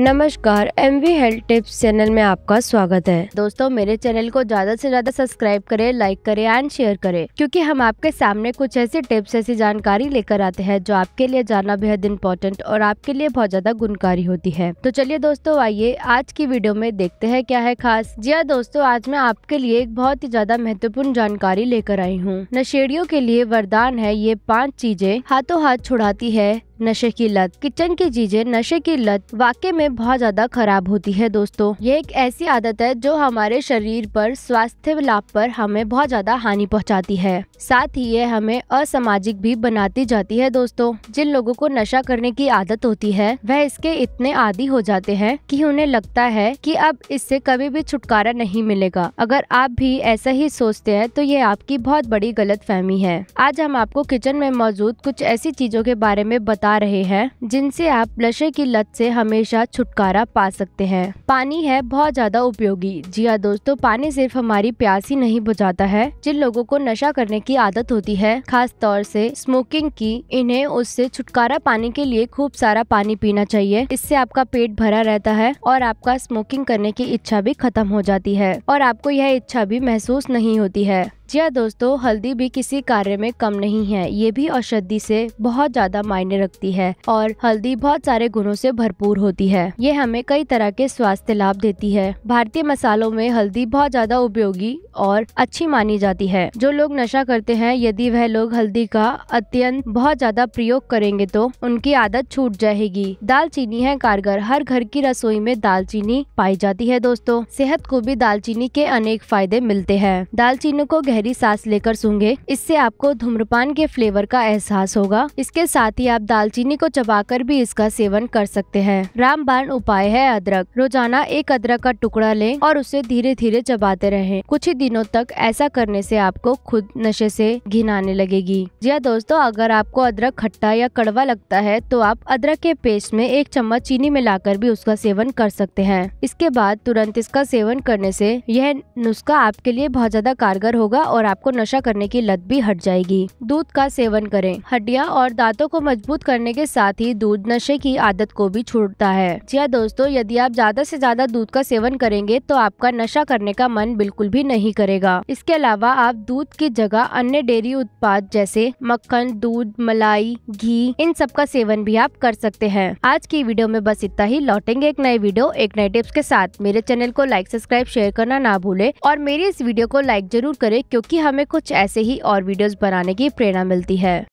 नमस्कार M V health tips channel में आपका स्वागत है दोस्तों मेरे चैनल को ज्यादा से ज्यादा सब्सक्राइब करें लाइक करें एंड शेयर करें क्योंकि हम आपके सामने कुछ ऐसी टिप्स ऐसी जानकारी लेकर आते हैं जो आपके लिए जानना बेहद इम्पोर्टेंट और आपके लिए बहुत ज्यादा गुणकारी होती है तो चलिए दोस्तों आइए आज की वीडियो में देखते हैं क्या है खास जी हाँ दोस्तों आज मैं आपके लिए एक बहुत ही ज्यादा महत्वपूर्ण जानकारी लेकर आई हूँ नशेड़ियों के लिए वरदान है ये पाँच चीजें हाथों हाथ छुड़ाती है नशे की लत किचन की चीजें नशे की लत वाकई में बहुत ज्यादा खराब होती है दोस्तों ये एक ऐसी आदत है जो हमारे शरीर पर स्वास्थ्य लाभ पर हमें बहुत ज्यादा हानि पहुंचाती है साथ ही ये हमें असामाजिक भी बनाती जाती है दोस्तों जिन लोगों को नशा करने की आदत होती है वह इसके इतने आदि हो जाते हैं कि उन्हें लगता है कि अब इससे कभी भी छुटकारा नहीं मिलेगा अगर आप भी ऐसा ही सोचते हैं तो ये आपकी बहुत बड़ी गलत फहमी है आज हम आपको किचन में मौजूद कुछ ऐसी चीजों के बारे में बता बता रहे हैं जिनसे आप नशे की लत से हमेशा छुटकारा पा सकते हैं पानी है बहुत ज्यादा उपयोगी जी हाँ दोस्तों पानी सिर्फ हमारी प्यास ही नहीं बुझाता है जिन लोगों को नशा करने की आदत होती है खास तौर से स्मोकिंग की इन्हें उससे छुटकारा पाने के लिए खूब सारा पानी पीना चाहिए इससे आपका पेट भरा रहता है और आपका स्मोकिंग करने की इच्छा भी खत्म हो जाती है और आपको यह इच्छा भी महसूस नहीं होती है जी हाँ दोस्तों हल्दी भी किसी कार्य में कम नहीं है ये भी औषधि से बहुत ज्यादा मायने रखती है और हल्दी बहुत सारे गुणों से भरपूर होती है ये हमें कई तरह के स्वास्थ्य लाभ देती है भारतीय मसालों में हल्दी बहुत ज्यादा उपयोगी और अच्छी मानी जाती है जो लोग नशा करते हैं यदि वह लोग हल्दी का अत्यंत बहुत ज्यादा प्रयोग करेंगे तो उनकी आदत छूट जाएगी दालचीनी है कारगर हर घर की रसोई में दालचीनी पाई जाती है दोस्तों सेहत को भी दालचीनी के अनेक फायदे मिलते हैं दालचीनी को गहरी सांस लेकर सूंघे इससे आपको धूम्रपान के फ्लेवर का एहसास होगा इसके साथ ही आप दालचीनी को चबाकर भी इसका सेवन कर सकते हैं रामबाण उपाय है अदरक रोजाना एक अदरक का टुकड़ा लें और उसे धीरे धीरे चबाते रहें कुछ ही दिनों तक ऐसा करने से आपको खुद नशे से घिन आने लगेगी जी हाँ दोस्तों अगर आपको अदरक खट्टा या कड़वा लगता है तो आप अदरक के पेस्ट में एक चम्मच चीनी मिलाकर भी उसका सेवन कर सकते हैं इसके बाद तुरंत इसका सेवन करने से यह नुस्खा आपके लिए बहुत ज्यादा कारगर होगा और आपको नशा करने की लत भी हट जाएगी दूध का सेवन करें हड्डियां और दांतों को मजबूत करने के साथ ही दूध नशे की आदत को भी छोड़ता है जी हाँ दोस्तों यदि आप ज्यादा से ज्यादा दूध का सेवन करेंगे तो आपका नशा करने का मन बिल्कुल भी नहीं करेगा इसके अलावा आप दूध की जगह अन्य डेयरी उत्पाद जैसे मक्खन दूध मलाई घी इन सब का सेवन भी आप कर सकते हैं आज की वीडियो में बस इतना ही लौटेंगे एक नए वीडियो एक नए टिप्स के साथ मेरे चैनल को लाइक सब्सक्राइब शेयर करना ना भूले और मेरी इस वीडियो को लाइक जरूर करे क्यों क्योंकि हमें कुछ ऐसे ही और वीडियोस बनाने की प्रेरणा मिलती है